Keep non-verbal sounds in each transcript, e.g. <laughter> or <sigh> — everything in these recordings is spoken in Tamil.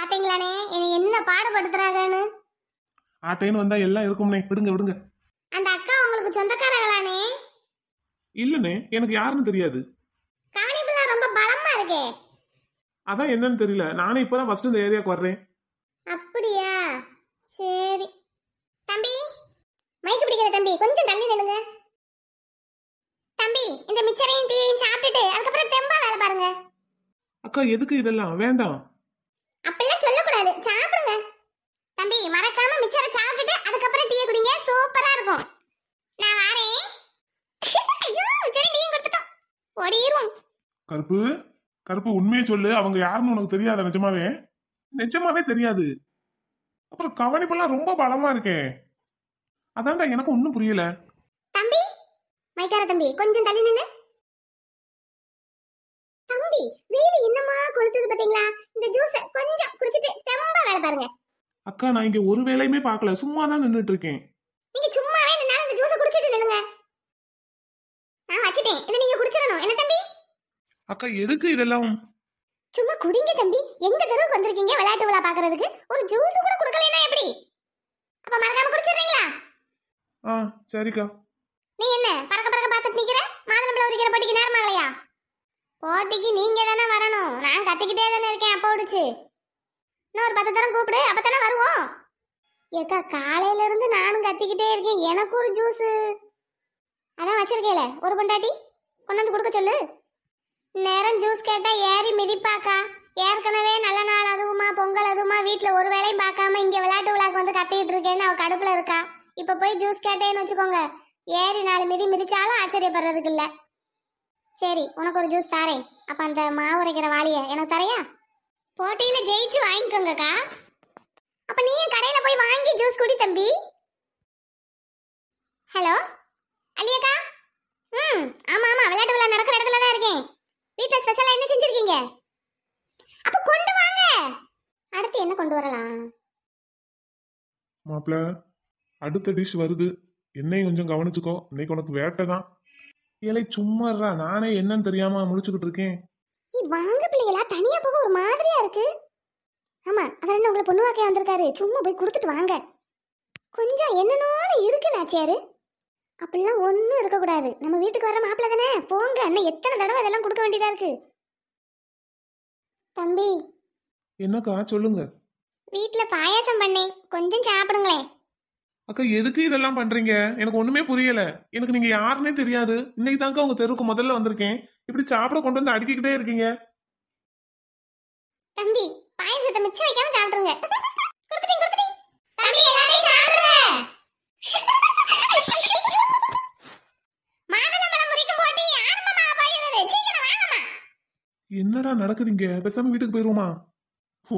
பாத்தீங்களானே என்னை என்ன பாடுபடுத்துறாங்கன்னு ஆட்டைன்னு வந்தா எல்லாம் இருக்கும்னே விடுங்க விடுங்க அந்த அக்கா உங்களுக்கு சொந்தக்காரங்களானே இல்லனே எனக்கு யாருன்னு தெரியாது காணிப்புல ரொம்ப பலமா இருக்கே அதான் என்னன்னு தெரியல நானே இப்பதான் ஃபர்ஸ்ட் இந்த ஏரியாக்கு வர்றேன் அப்படியா சரி தம்பி மைக் பிடிக்கிற தம்பி கொஞ்சம் தள்ளி நில்லுங்க தம்பி இந்த மிச்சரையும் டீயையும் சாப்பிட்டுட்டு அதுக்கப்புறம் தெம்பா வேலை பாருங்க அக்கா எதுக்கு இதெல்லாம் வேண்டாம் கருப்பு கருப்பு உண்மையை சொல்லு அவங்க யாருன்னு உனக்கு தெரியாத நிஜமாவே நிஜமாவே தெரியாது அப்புறம் கவனிப்பெல்லாம் ரொம்ப பலமா இருக்கே அதான்டா எனக்கு ஒன்னும் புரியல தம்பி மைக்கார தம்பி கொஞ்சம் தள்ளி நில்லு தம்பி வெயில் என்னமா கொளுத்துது பாத்தீங்களா இந்த ஜூஸ் கொஞ்சம் குடிச்சிட்டு தெம்பா வேலை பாருங்க அக்கா நான் இங்க ஒரு வேளையுமே பார்க்கல சும்மா தான் நின்னுட்டு இருக்கேன் நீங்க சும்மாவே நின்னாலும் இந்த ஜூஸ குடிச்சிட்டு நில்லுங்க நான் வச்சிட்டேன் இது அக்கா எதுக்கு இதெல்லாம் சும்மா குடிங்க தம்பி எங்க தெருவுக்கு வந்திருக்கீங்க விளையாட்டு விழா பாக்குறதுக்கு ஒரு ஜூஸ் கூட கொடுக்கலனா எப்படி அப்ப மறக்காம குடிச்சிடுறீங்களா ஆ சரிக்கா நீ என்ன பறக்க பறக்க பாத்துட்டு நிக்கிற மாதுளம்பழம் உரிக்கிற போட்டிக்கு நேரம் ஆகலையா போட்டிக்கு நீங்க தானே வரணும் நான் கட்டிக்கிட்டே தானே இருக்கேன் அப்ப விடுச்சு இன்னும் ஒரு பத்து தரம் கூப்பிடு அப்பதானே வருவோம் ஏக்கா காலையில இருந்து நானும் கத்திக்கிட்டே இருக்கேன் எனக்கு ஒரு ஜூஸ் அதான் வச்சிருக்கேல ஒரு பொண்டாட்டி கொண்டாந்து கொடுக்க சொல்லு நேரம் ஜூஸ் கேட்டா ஏறி மிதிப்பாக்கா ஏற்கனவே நல்ல நாள் அதுவுமா பொங்கல் அதுவுமா வீட்டில் ஒரு வேலையும் பார்க்காம இங்கே விளையாட்டு விழாக்கு வந்து கட்டிட்டு இருக்கேன்னு அவ கடுப்பில் இருக்கா இப்போ போய் ஜூஸ் கேட்டேன்னு வச்சுக்கோங்க ஏறி நாலு மிதி மிதிச்சாலும் ஆச்சரியப்படுறதுக்கு இல்லை சரி உனக்கு ஒரு ஜூஸ் தாரேன் அப்போ அந்த மாவு உரைக்கிற வாளியை எனக்கு தரையா போட்டியில் ஜெயிச்சு வாங்கிக்கோங்கக்கா அப்போ நீயும் கடையில் போய் வாங்கி ஜூஸ் குடி தம்பி ஹலோ அலியக்கா ம் ஆமாம் ஆமாம் விளையாட்டு விழா நடக்கிற இடத்துல தான் இருக்கேன் வீட்ல ஸ்பெஷலா என்ன செஞ்சிருக்கீங்க அப்ப கொண்டு வாங்க அடுத்து என்ன கொண்டு வரலாம் மாப்ள அடுத்த டிஷ் வருது என்னையும் கொஞ்சம் கவனிச்சுக்கோ இன்னைக்கு உனக்கு வேட்டை தான் ஏழை சும்மாறா நானே என்னன்னு தெரியாம முடிச்சுக்கிட்டு இருக்கேன் வாங்க பிள்ளைகளா தனியா போக ஒரு மாதிரியா இருக்கு ஆமா அவர் என்ன உங்களை பொண்ணு வாக்கையா வந்திருக்காரு சும்மா போய் கொடுத்துட்டு வாங்க கொஞ்சம் என்னன்னு இருக்கு நாச்சியாரு அப்படிலாம் ஒன்றும் இருக்கக்கூடாது நம்ம வீட்டுக்கு வர மாப்பிள்ள தானே போங்க என்ன எத்தனை தடவை அதெல்லாம் கொடுக்க வேண்டியதா இருக்கு தம்பி என்னக்கா சொல்லுங்க வீட்ல பாயாசம் பண்ணேன் கொஞ்சம் சாப்பிடுங்களே அக்கா எதுக்கு இதெல்லாம் பண்றீங்க எனக்கு ஒண்ணுமே புரியல எனக்கு நீங்க யாருன்னே தெரியாது இன்னைக்கு தாங்க உங்க தெருவுக்கு முதல்ல வந்திருக்கேன் இப்படி சாப்பிட கொண்டு வந்து அடுக்கிக்கிட்டே இருக்கீங்க தம்பி பாயசத்தை மிச்சம் வைக்காம சாப்பிடுங்க குடுத்துட்டீங்க குடுத்துட்டீங்க தம்பி எல்லாரையும் சாப்பிடுங்க என்னடா நடக்குதுங்க பேசாம வீட்டுக்கு போயிருவோமா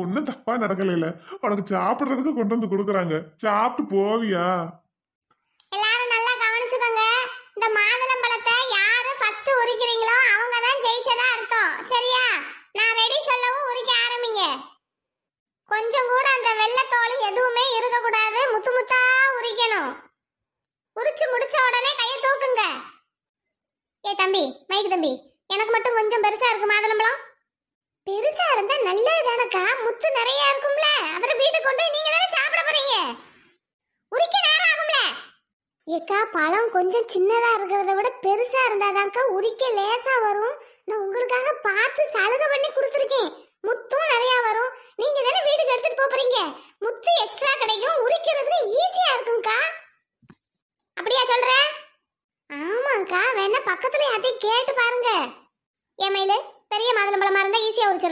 ஒன்னும் தப்பா நடக்கல இல்ல உனக்கு சாப்பிடுறதுக்கு கொண்டு வந்து கொடுக்குறாங்க சாப்பிட்டு போவியா எல்லாரும் நல்லா கவனிச்சுக்கோங்க இந்த மாதுளம் பழத்தை யாரு ஃபர்ஸ்ட் உரிக்கிறீங்களோ அவங்க தான் ஜெயிச்சதா அர்த்தம் சரியா நான் ரெடி சொல்லவும் உரிக்க ஆரம்பிங்க கொஞ்சம் கூட அந்த வெள்ளத்தோல் எதுவுமே இருக்க கூடாது முத்து முத்தா உரிக்கணும் உரிச்சு முடிச்ச உடனே கையை தூக்குங்க ஏ தம்பி மைக் தம்பி எனக்கு மட்டும் கொஞ்சம் பெருசா இருக்கு மாதுளம்பழம் பெருசா இருந்தா நல்லது தானக்கா முத்து நிறைய இருக்கும்ல அப்புறம் வீட்டுக்கு கொண்டு நீங்க தானே சாப்பிட போறீங்க உரிக்க நேரம் ஆகும்ல ஏக்கா பழம் கொஞ்சம் சின்னதா இருக்கிறத விட பெருசா இருந்தாதான்க்கா உரிக்க லேசா வரும் நான் உங்களுக்காக பார்த்து சலுகை பண்ணி கொடுத்துருக்கேன் முத்தும் நிறைய வரும் நீங்க தானே வீட்டுக்கு எடுத்துட்டு போறீங்க முத்து எக்ஸ்ட்ரா கிடைக்கும் உரிக்கிறதுக்கு ஈஸியா இருக்கும்க்கா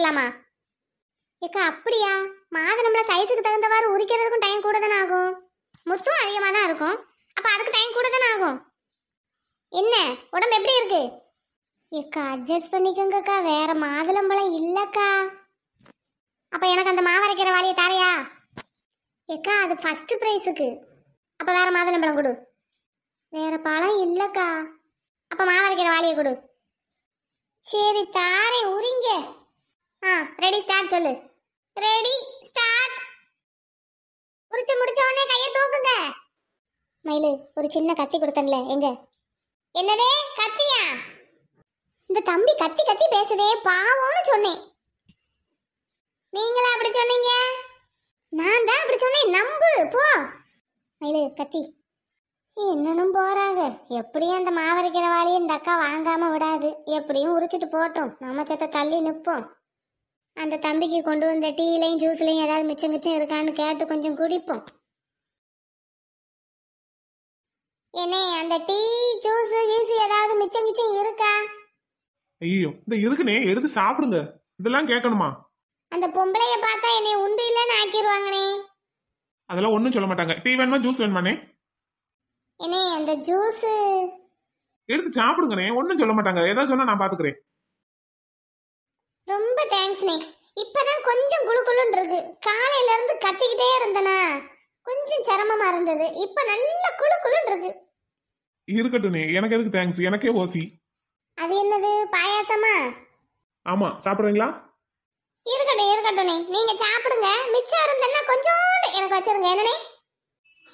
வச்சிடலாமா ஏக்கா அப்படியா மாதுளம்பழம் சைஸுக்கு தகுந்தவாறு உரிக்கிறதுக்கும் டைம் கூட தானே ஆகும் முத்தும் அதிகமாக தான் இருக்கும் அப்போ அதுக்கு டைம் கூட தானே ஆகும் என்ன உடம்பு எப்படி இருக்கு ஏக்கா அட்ஜஸ்ட் பண்ணிக்கோங்கக்கா வேற மாதுளம்பழம் இல்லைக்கா அப்போ எனக்கு அந்த மாவரைக்கிற வாலியை தாரையா ஏக்கா அது ஃபஸ்ட்டு ப்ரைஸுக்கு அப்போ வேறு மாதுளம்பழம் கொடு வேறு பழம் இல்லைக்கா அப்போ மாவரைக்கிற வாலியை கொடு சரி தாரை உரிங்க ஆ ரெடி ஸ்டார்ட் சொல்லு ரெடி ஸ்டார்ட் உரிச்சு முடிச்ச உடனே கையை தூக்குங்க மயிலு ஒரு சின்ன கத்தி கொடுத்தன்ல எங்க என்னதே கத்தியா இந்த தம்பி கத்தி கத்தி பேசுதே பாவோன்னு சொன்னேன் நீங்களா அப்படி சொன்னீங்க நான் தான் அப்படி சொன்னேன் நம்பு போ மயிலு கத்தி என்னனும் போறாங்க எப்படியும் அந்த மாவரைக்கிற வாளியை இந்த அக்கா வாங்காம விடாது எப்படியும் உரிச்சிட்டு போட்டோம் நம்ம சத்த தள்ளி நிற்போம் அந்த தம்பிக்கு கொண்டு வந்த டீலையும் ஜூஸ்லையும் ஏதாவது மிச்சம் கிச்சம் இருக்கான்னு கேட்டு கொஞ்சம் குடிப்போம் என்னே அந்த டீ ஜூஸ் ஜூஸ் ஏதாவது மிச்சம் மிச்சம் இருக்கா ஐயோ இந்த இருக்குனே எடுத்து சாப்பிடுங்க இதெல்லாம் கேட்கணுமா அந்த பொம்பளைய பார்த்தா என்னை உண்டு இல்லைன்னு ஆக்கிடுவாங்கனே அதெல்லாம் ஒன்றும் சொல்ல மாட்டாங்க டீ வேணுமா ஜூஸ் வேணுமானே என்னே அந்த ஜூஸ் எடுத்து சாப்பிடுங்கண்ணே ஒன்றும் சொல்ல மாட்டாங்க ஏதாவது சொன்னா நான் பாத்துக்கிறேன் ரொம்ப தேங்க்ஸ்ண்ணே இப்பதான் கொஞ்சம் குழு குழுன்னு இருக்கு காலையில இருந்து கத்திக்கிட்டே இருந்தனா கொஞ்சம் சிரமமா இருந்தது இப்ப நல்ல குழு குழுன்னு இருக்கு எனக்கு எதுக்கு தேங்க்ஸ் எனக்கே ஓசி அது என்னது பாயாசமா ஆமா சாப்பிடுறீங்களா இருக்கட்டும் இருக்கட்டும் நீங்க சாப்பிடுங்க மிச்சம் இருந்தேன்னா கொஞ்சோண்டு எனக்கு வச்சிருங்க என்னனே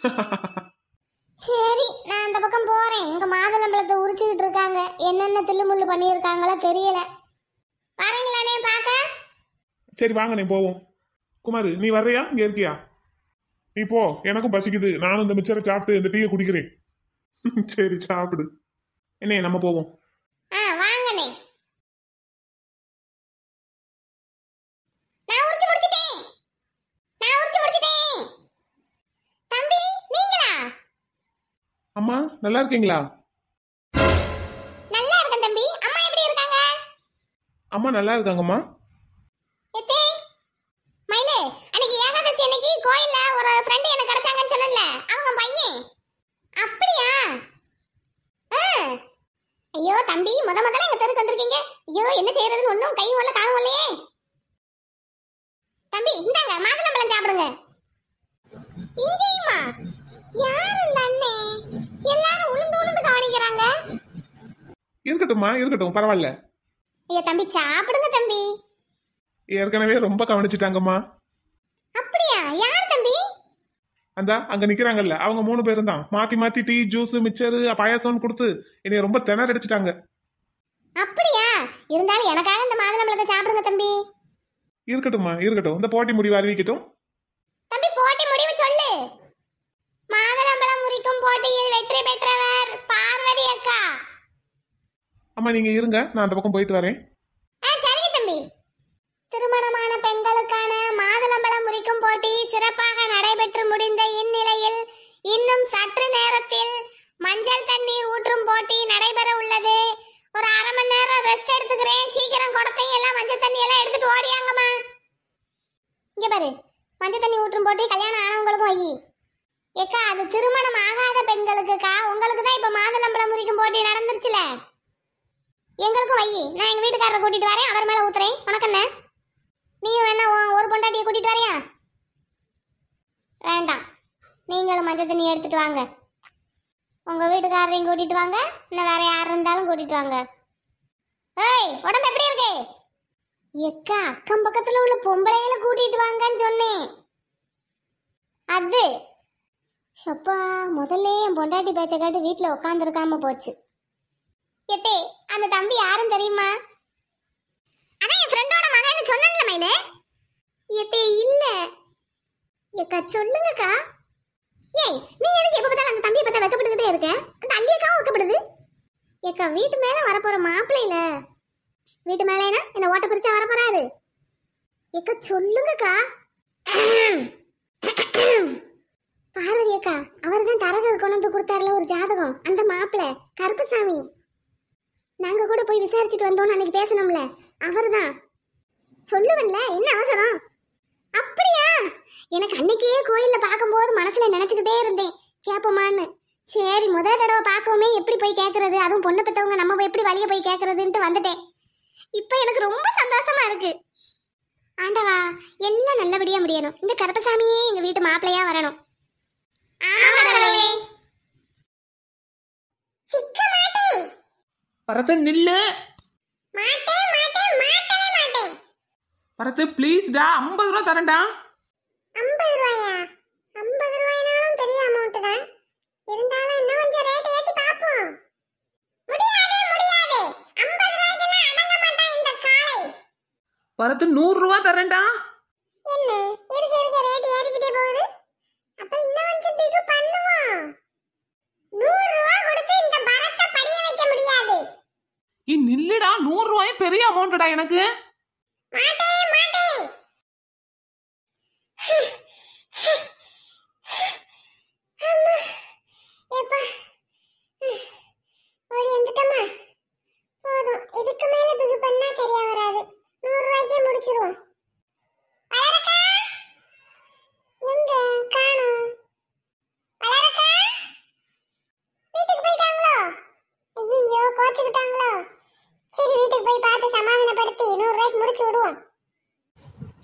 <laughs> சரி நான் அந்த பக்கம் போறேன் இங்க மாதுளம்பழத்தை உரிச்சுக்கிட்டு இருக்காங்க என்னென்ன தில்லுமுள்ளு பண்ணியிருக்காங்களோ தெரியல வரீங்களாண்ணே வாங்க சரி வாங்கண்ணே போவோம் குமார் நீ வர்றியா இங்க இருக்கியா நீ போ எனக்கும் பசிக்குது நானும் இந்த மிச்சரை சாப்பிட்டு இந்த டீயை குடிக்கிறேன் <laughs> சரி சாப்பிடு என்ன நம்ம போவோம் ஆ அம்மா நல்லா இருக்கீங்களா அம்மா நல்லா இருக்காங்கம்மா மயிலே அன்னைக்கு ஏகாதசி அன்னைக்கு கோயில்ல ஒரு ஃப்ரெண்ட் எனக்கு கிடைச்சாங்கன்னு சொன்னல அவங்க பையன் அப்படியா ஐயோ தம்பி முத முதல்ல எங்க தெருக்கு வந்திருக்கீங்க ஐயோ என்ன செய்யறதுன்னு ஒன்றும் கை உள்ள காணும் இல்லையே தம்பி இந்தாங்க மாதுளம்பழம் சாப்பிடுங்க இங்கேயுமா யார் இந்த அண்ணே எல்லாரும் உளுந்து உளுந்து கவனிக்கிறாங்க இருக்கட்டும்மா இருக்கட்டும் பரவாயில்ல ஐயோ தம்பி சாப்பிடுங்க தம்பி ஏற்கனவே ரொம்ப கவனிச்சிட்டாங்கம்மா அப்படியா யார் தம்பி அந்த அங்க நிக்கிறாங்கல்ல அவங்க மூணு பேரும் தான் மாத்தி மாத்தி டீ ஜூஸ் மிச்சர் பாயாசம் கொடுத்து என்னைய ரொம்ப திணற அடிச்சிட்டாங்க அப்படியா இருந்தாலும் எனக்காக இந்த மாதுளம்பழத்தை சாப்பிடுங்க தம்பி இருக்கட்டும்மா இருக்கட்டும் இந்த போட்டி முடிவு அறிவிக்கட்டும் தம்பி போட்டி முடிவு சொல்லு மாதுளம்பழம் முறிக்கும் போட்டியில் வெற்றி பெற்றவர் அம்மா நீங்க இருங்க நான் அந்த பக்கம் போயிட்டு வரேன் சரிங்க தம்பி திருமணமான பெண்களுக்கான மாதுளம்பழம் முறிக்கும் போட்டி சிறப்பாக நடைபெற்று முடிந்த இந்நிலையில் இன்னும் சற்று நேரத்தில் மஞ்சள் தண்ணீர் ஊற்றும் போட்டி நடைபெற உள்ளது ஒரு அரை மணி நேரம் ரெஸ்ட் எடுத்துக்கிறேன் சீக்கிரம் குடத்தையும் எல்லாம் மஞ்சள் தண்ணி எல்லாம் எடுத்துட்டு ஓடியாங்கம்மா இங்க பாரு மஞ்சள் தண்ணி ஊற்றும் போட்டி கல்யாணம் ஆனவங்களுக்கும் வை ஏக்கா அது திருமணம் ஆகாத பெண்களுக்குக்கா உங்களுக்கு தான் இப்ப மாதுளம்பழம் முறிக்கும் போட்டி நடந்துருச்சுல எங்களுக்கும் வை நான் எங்கள் வீட்டுக்காரரை கூட்டிட்டு வரேன் அவர் மேலே ஊத்துறேன் உனக்கு என்ன நீ வேணா ஒரு பொண்டாட்டியை கூட்டிட்டு வரையா வேண்டாம் நீங்களும் மஞ்சள் தண்ணி எடுத்துட்டு வாங்க உங்கள் வீட்டுக்காரரையும் கூட்டிட்டு வாங்க இன்னும் வேற யார் இருந்தாலும் கூட்டிட்டு வாங்க ஏய் உடம்பு எப்படி இருக்கு எக்கா அக்கம் பக்கத்தில் உள்ள பொம்பளைகளை கூட்டிட்டு வாங்கன்னு சொன்னேன் அது அப்பா முதல்ல என் பொண்டாட்டி பேச்சை கேட்டு வீட்டில் உட்காந்துருக்காம போச்சு எத்தே அந்த தம்பி யாரும் தெரியுமா அதான் என் ஃப்ரெண்டோட மகன் சொன்னல மயிலே எத்தே இல்ல ஏக்கா சொல்லுங்கக்கா ஏய் நீ எதுக்கு எப்ப பார்த்தாலும் அந்த தம்பியை பார்த்தா வெக்கப்பட்டுக்கிட்டே இருக்க அந்த அள்ளியக்காவும் வெக்கப்படுது ஏக்கா வீட்டு மேல வரப்போற மாப்பிள்ளையில வீட்டு மேலேனா என்ன ஓட்ட பிரிச்சா வரப்போறாரு ஏக்கா சொல்லுங்கக்கா பார்வதி அக்கா அவர் தான் தரகர் கொண்டு வந்து கொடுத்தாருல ஒரு ஜாதகம் அந்த மாப்பிள்ள கருப்பசாமி நாங்க கூட போய் விசாரிச்சுட்டு வந்தோம் அன்னைக்கு பேசணும்ல அவர்தான் தான் சொல்லுவன்ல என்ன அவசரம் அப்படியா எனக்கு அன்னைக்கே கோயில்ல பார்க்கும்போது மனசுல நினைச்சுக்கிட்டே இருந்தேன் கேட்போமான்னு சரி முதல் தடவை பார்க்கவுமே எப்படி போய் கேட்கறது அதுவும் பொண்ணை பெற்றவங்க நம்ம எப்படி வழிய போய் கேட்கறதுன்ட்டு வந்துட்டேன் இப்போ எனக்கு ரொம்ப சந்தோஷமா இருக்கு ஆண்டவா எல்லாம் நல்லபடியா முடியணும் இந்த கருப்பசாமியே எங்க வீட்டு மாப்பிள்ளையா வரணும் பரத்து நில்லு பரத்து ப்ளீஸ்டா ஐம்பது ரூபா தரேன்டா ஐம்பது ரூபாயா ஐம்பது ரூபாய்னாலும் பெரிய அமௌண்ட் தான் இருந்தாலும் இன்னும் கொஞ்சம் ரேட் ஏத்தி பாப்போம் முடியாது முடியாது ஐம்பது ரூபாய்க்கெல்லாம் அடங்க மாட்டான் இந்த காளை பரத்து நூறு ரூபா தரேன்டா என்ன இருக்க இருக்க ரேட் ஏறிக்கிட்டே போகுது அப்ப இன்னும் கொஞ்சம் பிகு பண்ணுவோம் நூறு ரூபா கொடுத்து இந்த ஏ நில்லுடா நூறு ரூபாயும் பெரிய அமௌண்ட்டடா எனக்கு இதுக்கு மேல பிகு பண்ணா சரியா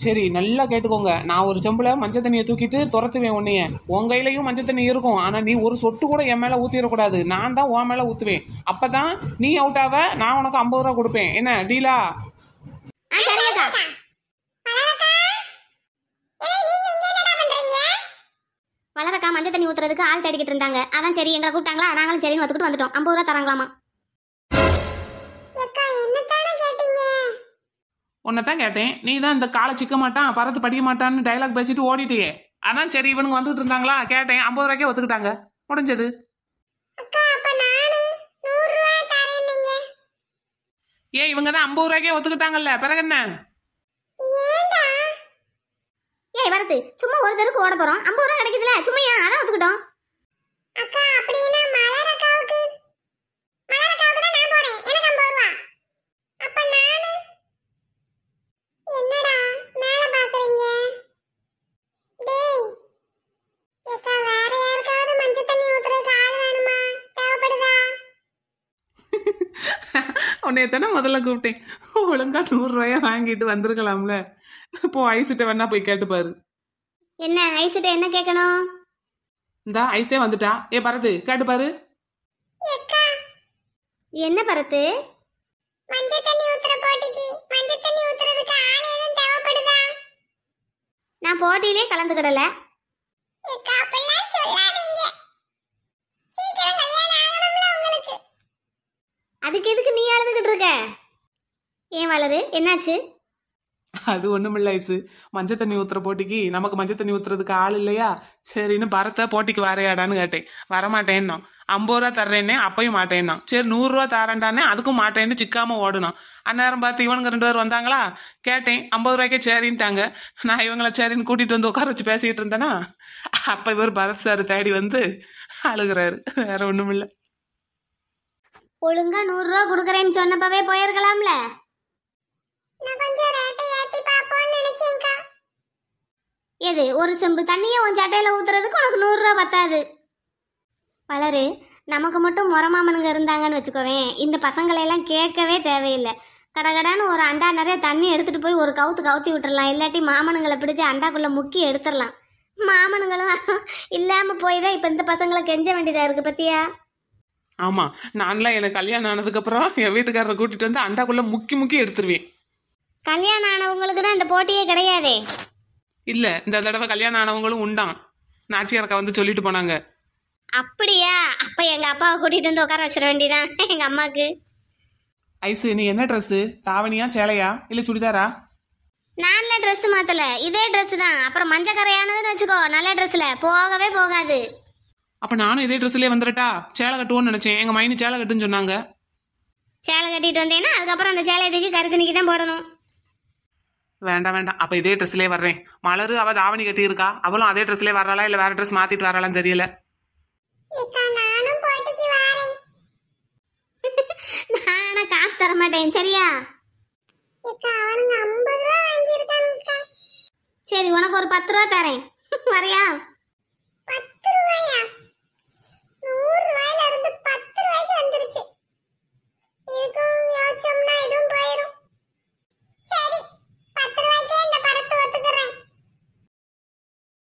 சரி நல்லா கேட்டுக்கோங்க நான் ஒரு செம்பில் மஞ்சள் தண்ணியை தூக்கிட்டு துரத்துவேன் உன்னைய உன் கையிலையும் மஞ்சள் தண்ணி இருக்கும் ஆனால் நீ ஒரு சொட்டு கூட என் மேலே ஊற்றிடக்கூடாது நான் தான் உன் மேலே ஊற்றுவேன் அப்போ தான் நீ அவுட் ஆக நான் உனக்கு ஐம்பது ரூபா கொடுப்பேன் என்ன டீலா வளவக்கா மஞ்சள் தண்ணி ஊற்றுறதுக்கு ஆள் தேடிக்கிட்டு இருந்தாங்க அதான் சரி எங்களை கூப்பிட்டாங்களா நாங்களும் சரின்னு வந்துட்டு வந்துட்டோம் ஐம்பது ரூபா தராங்களாமா உன்னை தான் கேட்டேன் நீ தான் இந்த காலை சிக்க மாட்டான் பறத்து படிக்க மாட்டான்னு டைலாக் பேசிட்டு ஓடிட்டியே அதான் சரி இவனுங்க வந்துட்டு இருந்தாங்களா கேட்டேன் ஐம்பது ரூபாய்க்கே ஒத்துக்கிட்டாங்க முடிஞ்சது ஏ இவங்க தான் ஐம்பது ரூபாய்க்கே ஒத்துக்கிட்டாங்கல்ல பிறகு என்ன ஏய் வரது சும்மா ஒரு தெருக்கு ஓட போறோம் ஐம்பது ரூபாய் கிடைக்குதுல சும்மா ஏன் அதான் ஒத்துக்கிட்டோம் அக்கா அப்படின்னா உன்னைய தானே முதல்ல கூப்பிட்டேன் ஒழுங்கா நூறுரூவாயா வாங்கிட்டு வந்திருக்கலாம்ல இப்போ ஐசிட்ட வேணா போய் கேட்டுப்பாரு என்ன ஐசிட்ட என்ன கேட்கணும் இந்த ஐசே வந்துட்டா ஏ பரத்து கேட்டுப்பாரு என்ன பரத்து மஞ்சள் தண்ணி ஊத்துற போட்டிக்கு மஞ்சள் தண்ணி ஊத்துறதுக்கு ஆள் ஏதும் தேவைப்படுதா நான் போட்டியிலே கலந்துக்கிடல அதுக்கு எதுக்கு நீ அழுதுகிட்டு இருக்க ஏன் வளரு என்னாச்சு அது ஒண்ணும் இல்ல ஐசு மஞ்சள் தண்ணி ஊத்துற போட்டிக்கு நமக்கு மஞ்சள் தண்ணி ஊத்துறதுக்கு ஆள் இல்லையா சரின்னு பரத்தை போட்டிக்கு வரையாடான்னு கேட்டேன் வரமாட்டேன்னா ஐம்பது ரூபா தர்றேனே அப்பையும் மாட்டேன்னா சரி நூறு ரூபா தரேன்டானே அதுக்கும் மாட்டேன்னு சிக்காம ஓடணும் அந்நேரம் பார்த்து இவனுங்க ரெண்டு பேர் வந்தாங்களா கேட்டேன் ஐம்பது ரூபாய்க்கே சரின்ட்டாங்க நான் இவங்கள சரின்னு கூட்டிட்டு வந்து உட்கார வச்சு பேசிக்கிட்டு இருந்தேனா அப்ப இவர் பரத் சார் தேடி வந்து அழுகிறாரு வேற ஒண்ணும் இல்லை ஒழுங்கா நூறுரூவா கொடுக்குறேன்னு சொன்னப்பவே போயிருக்கலாம்ல எது ஒரு செம்பு தண்ணியை உன் சட்டையில ஊத்துறதுக்கு உனக்கு நூறுரூவா பத்தாது பலரு நமக்கு மட்டும் முறமாமனுங்க இருந்தாங்கன்னு வச்சுக்கோவேன் இந்த எல்லாம் கேட்கவே தேவையில்லை கடகடான்னு ஒரு அண்டா நிறைய தண்ணி எடுத்துகிட்டு போய் ஒரு கவுத்து கவுத்தி விட்டுறலாம் இல்லாட்டி மாமனுங்களை பிடிச்சி அண்டாக்குள்ளே முக்கி எடுத்துடலாம் மாமனுங்களும் <laughs> இல்லாமல் போய் தான் இப்போ இந்த பசங்களை கெஞ்ச வேண்டியதாக இருக்குது பத்தியா ஆமா நான்லாம் எனக்கு கல்யாணம் ஆனதுக்கப்புறம் என் வீட்டுக்காரரை கூட்டிட்டு வந்து அண்டாக்குள்ள முக்கி முக்கி எடுத்துருவேன் கல்யாணம் ஆனவங்களுக்கு தான் இந்த போட்டியே கிடையாதே இல்ல இந்த தடவை கல்யாணம் ஆனவங்களும் உண்டான் நாச்சியாரக்கா வந்து சொல்லிட்டு போனாங்க அப்படியா அப்ப எங்க அப்பாவை கூட்டிட்டு வந்து உட்கார வச்சிட வேண்டியதான் எங்க அம்மாக்கு ஐசு நீ என்ன ட்ரெஸ் தாவணியா சேலையா இல்ல சுடிதாரா நான்ல ட்ரெஸ் மாத்தல இதே ட்ரெஸ் தான் அப்புறம் மஞ்சக்கரையானதுன்னு வச்சுக்கோ நல்ல ட்ரெஸ்ல போகவே போகாது அப்போ நானும் இதே ட்ரெஸ்லேயே வந்துடட்டா சேலை கட்டுவோன்னு நினச்சேன் எங்கள் மைனி சேலை கட்டுன்னு சொன்னாங்க சேலை கட்டிட்டு வந்தேன்னா அதுக்கப்புறம் அந்த சேலை எதுக்கு கருத்துணிக்கு தான் போடணும் வேண்டாம் வேண்டாம் அப்போ இதே ட்ரெஸ்லேயே வர்றேன் மலரு அவள் தாவணி கட்டி இருக்கா அவளும் அதே ட்ரெஸ்லேயே வராளா இல்லை வேற ட்ரெஸ் மாற்றிட்டு வராளான்னு தெரியல நானும் காசு தர மாட்டேன் சரியா சரி உனக்கு ஒரு பத்து ரூபா தரேன் வரையா பத்து ரூபாயா மிச்சம்னா எதுவும்